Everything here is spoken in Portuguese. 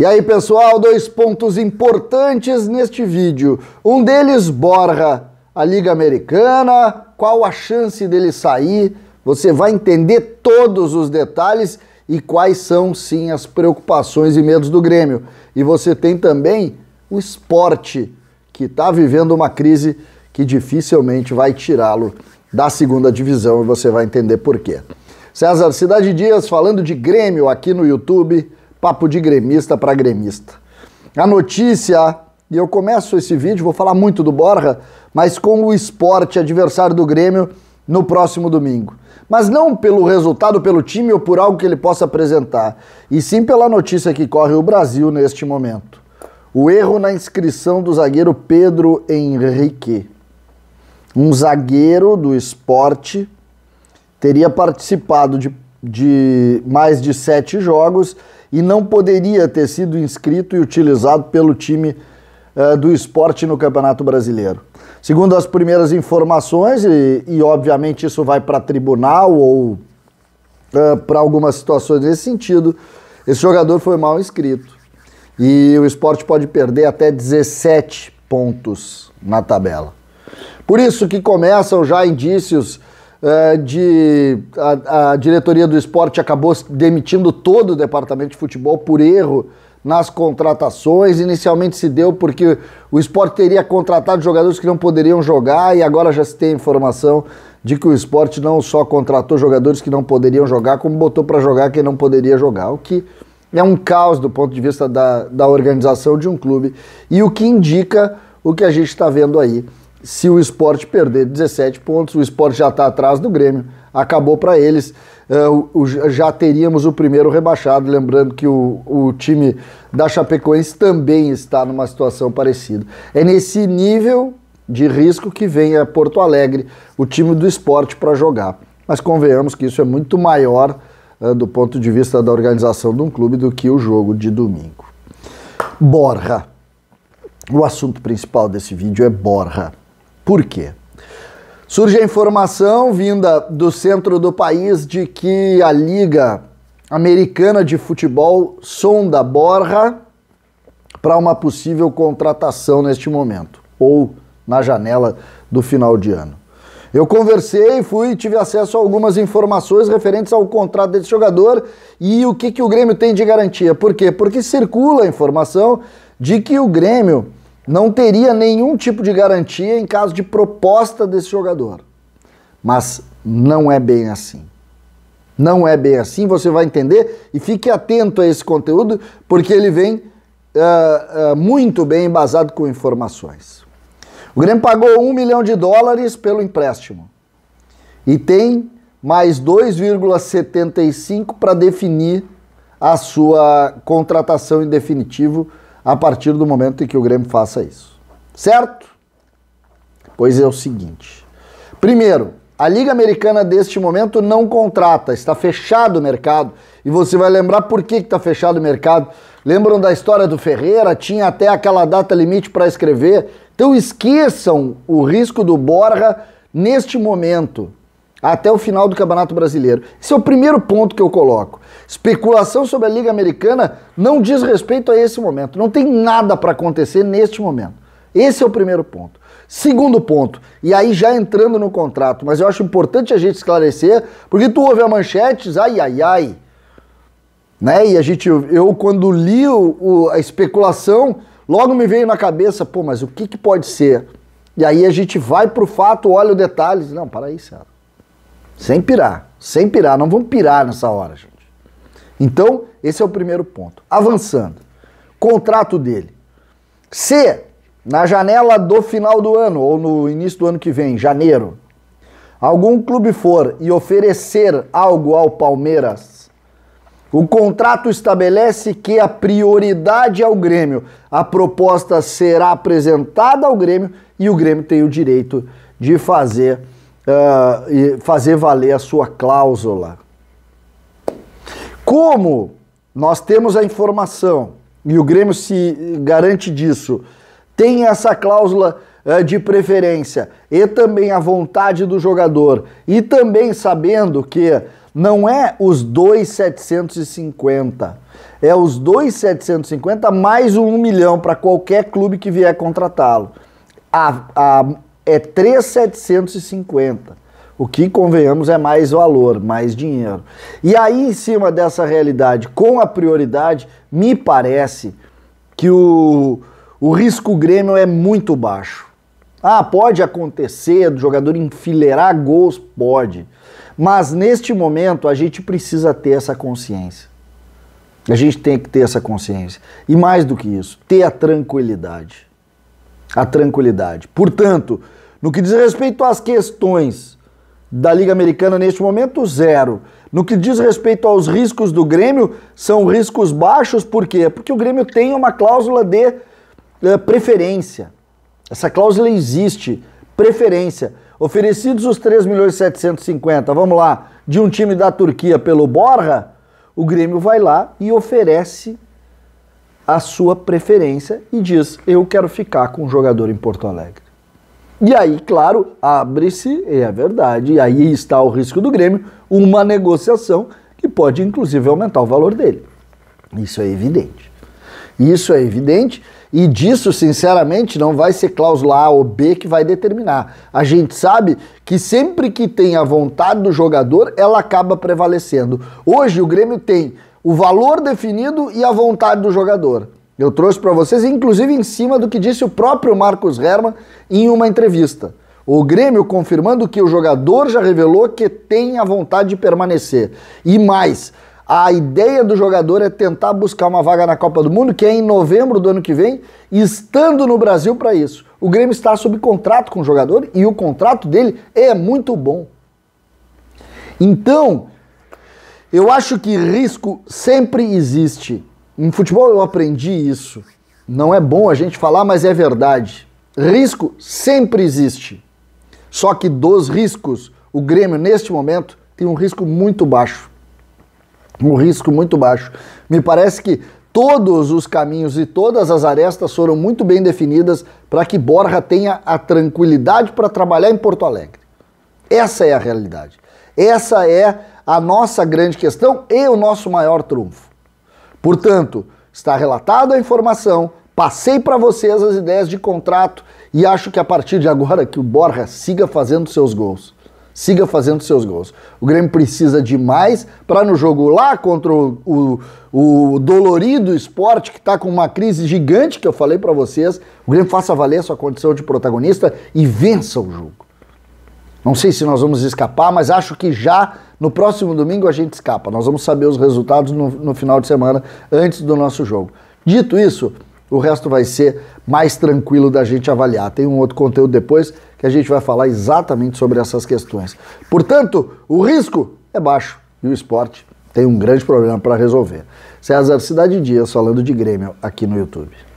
E aí pessoal, dois pontos importantes neste vídeo. Um deles, Borra, a Liga Americana, qual a chance dele sair? Você vai entender todos os detalhes e quais são sim as preocupações e medos do Grêmio. E você tem também o esporte, que está vivendo uma crise que dificilmente vai tirá-lo da segunda divisão e você vai entender por quê. César Cidade Dias falando de Grêmio aqui no YouTube papo de gremista para gremista. A notícia, e eu começo esse vídeo, vou falar muito do Borja, mas com o esporte adversário do Grêmio no próximo domingo. Mas não pelo resultado, pelo time ou por algo que ele possa apresentar, e sim pela notícia que corre o Brasil neste momento. O erro na inscrição do zagueiro Pedro Henrique. Um zagueiro do esporte teria participado de de mais de sete jogos e não poderia ter sido inscrito e utilizado pelo time uh, do esporte no Campeonato Brasileiro. Segundo as primeiras informações, e, e obviamente isso vai para tribunal ou uh, eh, para algumas situações nesse sentido, esse jogador foi mal inscrito. E o esporte pode perder até 17 pontos na tabela. Por isso que começam já indícios é, de a, a, diretoria do esporte acabou demitindo todo o departamento de futebol por erro nas contratações. Inicialmente se deu porque o esporte teria contratado jogadores que não poderiam jogar e agora já se tem informação de que o esporte não só contratou jogadores que não poderiam jogar, como botou para jogar quem não poderia jogar, o que é um caos do ponto de vista da, da organização de um clube e o que indica o que a gente está vendo aí se o esporte perder 17 pontos, o esporte já está atrás do Grêmio, acabou para eles. Uh, já teríamos o primeiro rebaixado, lembrando que o, o time da Chapecoense também está numa situação parecida. É nesse nível de risco que vem a Porto Alegre, o time do esporte, para jogar. Mas convenhamos que isso é muito maior uh, do ponto de vista da organização de um clube do que o jogo de domingo. Borra. O assunto principal desse vídeo é Borra. Por quê? Surge a informação vinda do centro do país de que a Liga Americana de Futebol sonda Borra para uma possível contratação neste momento ou na janela do final de ano. Eu conversei, fui, tive acesso a algumas informações referentes ao contrato desse jogador e o que, que o Grêmio tem de garantia. Por quê? Porque circula a informação de que o Grêmio não teria nenhum tipo de garantia em caso de proposta desse jogador. Mas não é bem assim. Não é bem assim, você vai entender e fique atento a esse conteúdo, porque ele vem uh, uh, muito bem embasado com informações. O Grêmio pagou um milhão de dólares pelo empréstimo e tem mais 2,75 para definir a sua contratação em definitivo a partir do momento em que o Grêmio faça isso. Certo? Pois é o seguinte. Primeiro, a Liga Americana deste momento não contrata, está fechado o mercado. E você vai lembrar por que está fechado o mercado. Lembram da história do Ferreira? Tinha até aquela data limite para escrever. Então esqueçam o risco do Borra neste momento até o final do Campeonato Brasileiro. Esse é o primeiro ponto que eu coloco. Especulação sobre a Liga Americana não diz respeito a esse momento. Não tem nada para acontecer neste momento. Esse é o primeiro ponto. Segundo ponto, e aí já entrando no contrato, mas eu acho importante a gente esclarecer, porque tu ouve a manchetes, ai, ai, ai. Né? E a gente, eu quando li o, o, a especulação, logo me veio na cabeça, pô, mas o que, que pode ser? E aí a gente vai pro fato, olha os detalhes. Não, para aí, Sérgio. Sem pirar, sem pirar, não vamos pirar nessa hora, gente. Então, esse é o primeiro ponto. Avançando. Contrato dele. Se na janela do final do ano ou no início do ano que vem, janeiro, algum clube for e oferecer algo ao Palmeiras, o contrato estabelece que a prioridade é o Grêmio. A proposta será apresentada ao Grêmio e o Grêmio tem o direito de fazer uh, e fazer valer a sua cláusula. Como nós temos a informação e o Grêmio se garante disso, tem essa cláusula uh, de preferência e também a vontade do jogador e também sabendo que não é os 2,750, é os 2,750 mais um milhão para qualquer clube que vier contratá-lo. A, a, é 3,750. O que, convenhamos, é mais valor, mais dinheiro. E aí, em cima dessa realidade, com a prioridade, me parece que o, o risco Grêmio é muito baixo. Ah, pode acontecer do jogador enfileirar gols? Pode. Mas neste momento a gente precisa ter essa consciência. A gente tem que ter essa consciência. E mais do que isso, ter a tranquilidade. A tranquilidade. Portanto, no que diz respeito às questões da Liga Americana neste momento, zero. No que diz respeito aos riscos do Grêmio, são riscos baixos, por quê? Porque o Grêmio tem uma cláusula de eh, preferência. Essa cláusula existe, preferência. Oferecidos os 3 milhões vamos lá, de um time da Turquia pelo Borra, o Grêmio vai lá e oferece a sua preferência e diz: "Eu quero ficar com o jogador em Porto Alegre". E aí, claro, abre-se, é verdade, e aí está o risco do Grêmio, uma negociação que pode inclusive aumentar o valor dele. Isso é evidente. Isso é evidente e disso, sinceramente, não vai ser cláusula A ou B que vai determinar. A gente sabe que sempre que tem a vontade do jogador, ela acaba prevalecendo. Hoje o Grêmio tem o valor definido e a vontade do jogador. Eu trouxe para vocês, inclusive em cima do que disse o próprio Marcos Herman em uma entrevista. O Grêmio confirmando que o jogador já revelou que tem a vontade de permanecer. E mais, a ideia do jogador é tentar buscar uma vaga na Copa do Mundo, que é em novembro do ano que vem, estando no Brasil para isso. O Grêmio está sob contrato com o jogador e o contrato dele é muito bom. Então, eu acho que risco sempre existe. Em futebol eu aprendi isso. Não é bom a gente falar, mas é verdade. Risco sempre existe. Só que dos riscos, o Grêmio neste momento tem um risco muito baixo. Um risco muito baixo. Me parece que todos os caminhos e todas as arestas foram muito bem definidas para que Borja tenha a tranquilidade para trabalhar em Porto Alegre. Essa é a realidade. Essa é a nossa grande questão e o nosso maior trunfo. Portanto, está relatada a informação, passei para vocês as ideias de contrato e acho que a partir de agora que o Borja siga fazendo seus gols. Siga fazendo seus gols. O Grêmio precisa de mais para no jogo lá contra o, o, o dolorido esporte que está com uma crise gigante que eu falei para vocês. O Grêmio faça valer sua condição de protagonista e vença o jogo. Não sei se nós vamos escapar, mas acho que já no próximo domingo a gente escapa. Nós vamos saber os resultados no, no final de semana, antes do nosso jogo. Dito isso, o resto vai ser mais tranquilo da gente avaliar. Tem um outro conteúdo depois que a gente vai falar exatamente sobre essas questões. Portanto, o risco é baixo e o esporte tem um grande problema para resolver. César Cidade Dias falando de Grêmio aqui no YouTube.